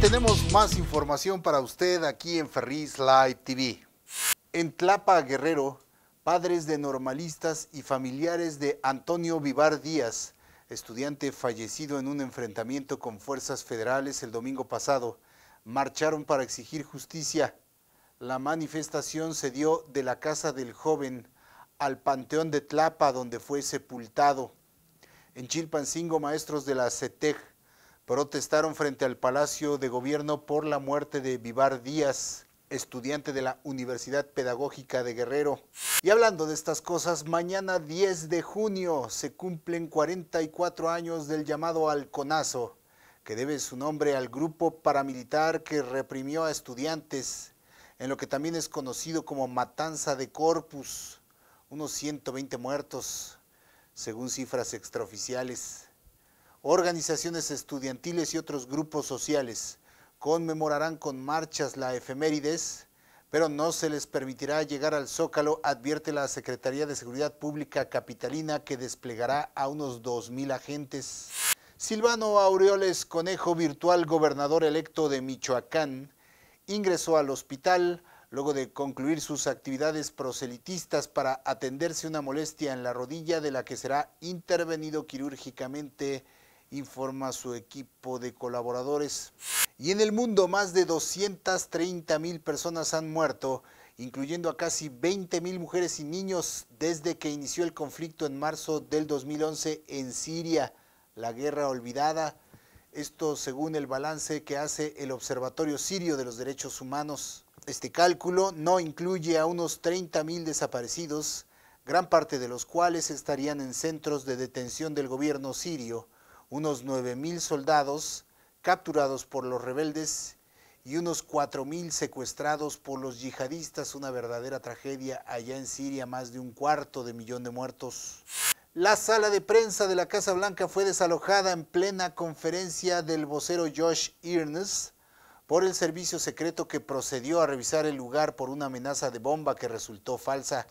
tenemos más información para usted aquí en Ferris Live TV. En Tlapa, Guerrero, padres de normalistas y familiares de Antonio Vivar Díaz, estudiante fallecido en un enfrentamiento con fuerzas federales el domingo pasado, marcharon para exigir justicia. La manifestación se dio de la casa del joven al Panteón de Tlapa, donde fue sepultado. En Chilpancingo, maestros de la CETEG protestaron frente al Palacio de Gobierno por la muerte de Vivar Díaz, estudiante de la Universidad Pedagógica de Guerrero. Y hablando de estas cosas, mañana 10 de junio se cumplen 44 años del llamado Alconazo, que debe su nombre al grupo paramilitar que reprimió a estudiantes, en lo que también es conocido como Matanza de Corpus, unos 120 muertos, según cifras extraoficiales. Organizaciones estudiantiles y otros grupos sociales conmemorarán con marchas la efemérides, pero no se les permitirá llegar al Zócalo, advierte la Secretaría de Seguridad Pública Capitalina que desplegará a unos 2.000 agentes. Silvano Aureoles Conejo, virtual gobernador electo de Michoacán, ingresó al hospital luego de concluir sus actividades proselitistas para atenderse una molestia en la rodilla de la que será intervenido quirúrgicamente informa su equipo de colaboradores. Y en el mundo más de 230 mil personas han muerto, incluyendo a casi 20 mil mujeres y niños desde que inició el conflicto en marzo del 2011 en Siria, la guerra olvidada. Esto según el balance que hace el Observatorio Sirio de los Derechos Humanos. Este cálculo no incluye a unos 30 mil desaparecidos, gran parte de los cuales estarían en centros de detención del gobierno sirio unos 9.000 soldados capturados por los rebeldes y unos 4.000 secuestrados por los yihadistas, una verdadera tragedia allá en Siria, más de un cuarto de millón de muertos. La sala de prensa de la Casa Blanca fue desalojada en plena conferencia del vocero Josh Earnest por el servicio secreto que procedió a revisar el lugar por una amenaza de bomba que resultó falsa.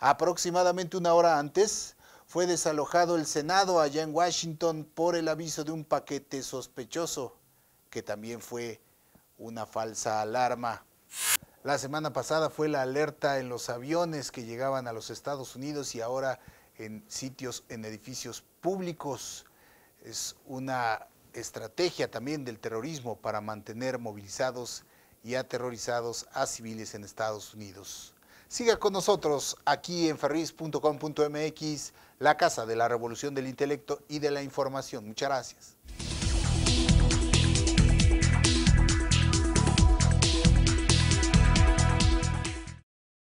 Aproximadamente una hora antes, fue desalojado el Senado allá en Washington por el aviso de un paquete sospechoso, que también fue una falsa alarma. La semana pasada fue la alerta en los aviones que llegaban a los Estados Unidos y ahora en sitios, en edificios públicos. Es una estrategia también del terrorismo para mantener movilizados y aterrorizados a civiles en Estados Unidos. Siga con nosotros aquí en ferris.com.mx, la casa de la revolución del intelecto y de la información. Muchas gracias.